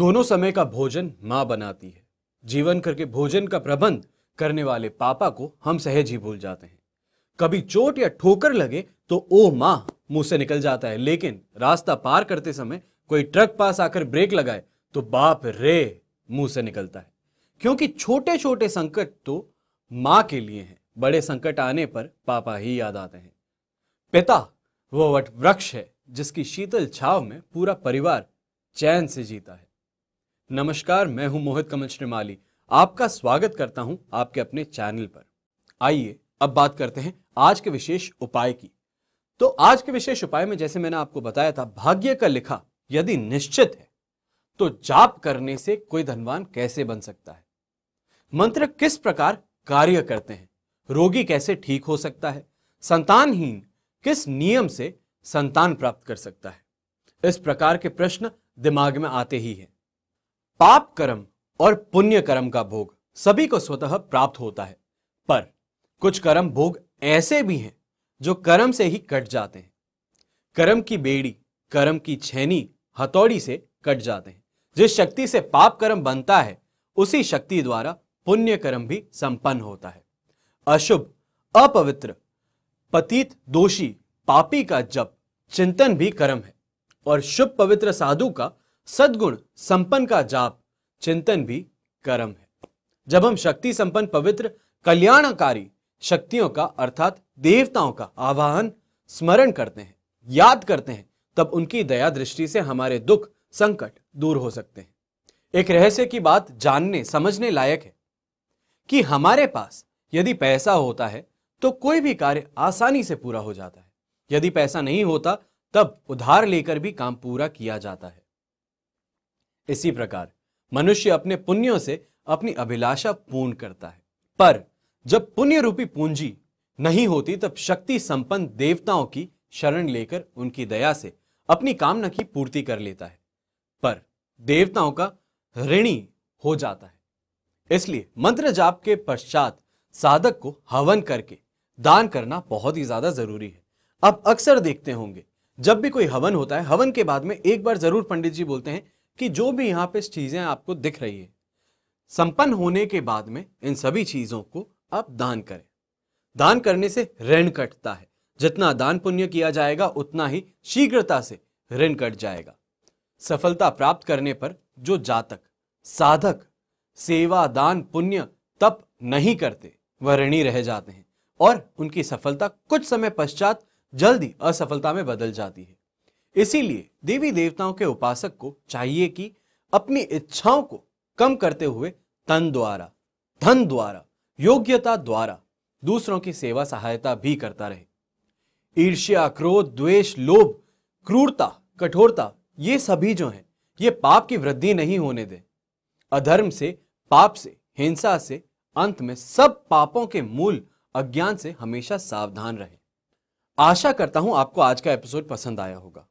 दोनों समय का भोजन माँ बनाती है जीवन करके भोजन का प्रबंध करने वाले पापा को हम सहज ही भूल जाते हैं कभी चोट या ठोकर लगे तो ओ माँ मुंह से निकल जाता है लेकिन रास्ता पार करते समय कोई ट्रक पास आकर ब्रेक लगाए तो बाप रे मुंह से निकलता है क्योंकि छोटे छोटे संकट तो माँ के लिए हैं बड़े संकट आने पर पापा ही याद आते हैं पिता वो वट वृक्ष है जिसकी शीतल छाव में पूरा परिवार चैन से जीता है नमस्कार मैं हूं मोहित कमल श्रीमाली आपका स्वागत करता हूं आपके अपने चैनल पर आइए अब बात करते हैं आज के विशेष उपाय की तो आज के विशेष उपाय में जैसे मैंने आपको बताया था भाग्य का लिखा यदि निश्चित है तो जाप करने से कोई धनवान कैसे बन सकता है मंत्र किस प्रकार कार्य करते हैं रोगी कैसे ठीक हो सकता है संतानहीन किस नियम से संतान प्राप्त कर सकता है इस प्रकार के प्रश्न दिमाग में आते ही हैं पाप कर्म और पुण्य कर्म का भोग सभी को स्वतः प्राप्त होता है पर कुछ कर्म भोग ऐसे भी हैं जो कर्म से ही कट जाते हैं कर्म की बेड़ी कर्म की छैनी हथौड़ी से कट जाते हैं जिस शक्ति से पाप कर्म बनता है उसी शक्ति द्वारा पुण्य कर्म भी संपन्न होता है अशुभ अपवित्र पतित दोषी पापी का जप चिंतन भी कर्म है और शुभ पवित्र साधु का सद्गुण संपन्न का जाप चिंतन भी कर्म है जब हम शक्ति संपन्न पवित्र कल्याणकारी शक्तियों का अर्थात देवताओं का आवाहन स्मरण करते हैं याद करते हैं तब उनकी दया दृष्टि से हमारे दुख संकट दूर हो सकते हैं एक रहस्य की बात जानने समझने लायक है कि हमारे पास यदि पैसा होता है तो कोई भी कार्य आसानी से पूरा हो जाता है यदि पैसा नहीं होता तब उधार लेकर भी काम पूरा किया जाता है इसी प्रकार मनुष्य अपने पुण्यों से अपनी अभिलाषा पूर्ण करता है पर जब पुण्य रूपी पूंजी नहीं होती तब शक्ति संपन्न देवताओं की शरण लेकर उनकी दया से अपनी कामना की पूर्ति कर लेता है पर देवताओं का ऋणी हो जाता है इसलिए मंत्र जाप के पश्चात साधक को हवन करके दान करना बहुत ही ज्यादा जरूरी है आप अक्सर देखते होंगे जब भी कोई हवन होता है हवन के बाद में एक बार जरूर पंडित जी बोलते हैं कि जो भी यहाँ पे चीज़ें आपको दिख रही है संपन्न होने के बाद में इन सभी चीज़ों को आप दान करें दान करने से ऋण कटता है जितना दान पुण्य किया जाएगा उतना ही शीघ्रता से ऋण कट जाएगा सफलता प्राप्त करने पर जो जातक साधक सेवा दान पुण्य तप नहीं करते वह ऋणी रह जाते हैं और उनकी सफलता कुछ समय पश्चात जल्दी असफलता में बदल जाती है इसीलिए देवी देवताओं के उपासक को चाहिए कि अपनी इच्छाओं को कम करते हुए तन द्वारा धन द्वारा योग्यता द्वारा दूसरों की सेवा सहायता भी करता रहे ईर्ष्या क्रोध द्वेष लोभ क्रूरता कठोरता ये सभी जो हैं ये पाप की वृद्धि नहीं होने दें अधर्म से पाप से हिंसा से अंत में सब पापों के मूल अज्ञान से हमेशा सावधान रहे आशा करता हूं आपको आज का एपिसोड पसंद आया होगा